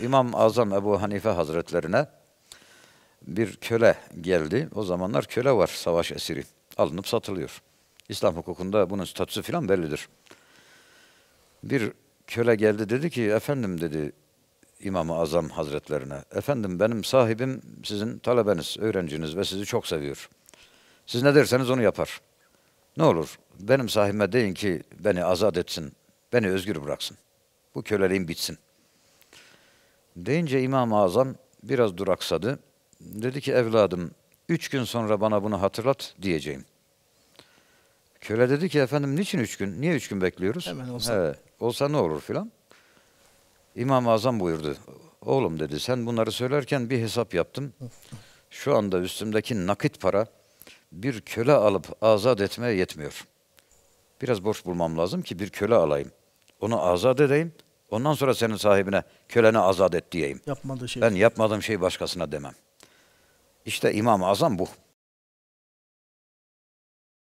İmam Azam Ebu Hanife Hazretlerine bir köle geldi. O zamanlar köle var savaş esiri. Alınıp satılıyor. İslam hukukunda bunun statüsü filan bellidir. Bir köle geldi dedi ki efendim dedi İmam-ı Azam Hazretlerine. Efendim benim sahibim sizin talebeniz, öğrenciniz ve sizi çok seviyor. Siz ne derseniz onu yapar. Ne olur benim sahibime deyin ki beni azat etsin, beni özgür bıraksın. Bu köleliğim bitsin. Deyince İmam-ı Azam biraz duraksadı. Dedi ki evladım üç gün sonra bana bunu hatırlat diyeceğim. Köle dedi ki efendim niçin üç gün? Niye üç gün bekliyoruz? Hemen olsa. He, olsa ne olur filan. İmam-ı Azam buyurdu. Oğlum dedi sen bunları söylerken bir hesap yaptım. Şu anda üstümdeki nakit para bir köle alıp azat etmeye yetmiyor. Biraz borç bulmam lazım ki bir köle alayım. Onu azat edeyim. Ondan sonra senin sahibine köleni azat et diyeyim. Yapmadığı şey. Ben yapmadığım şeyi başkasına demem. İşte İmam-ı Azam bu.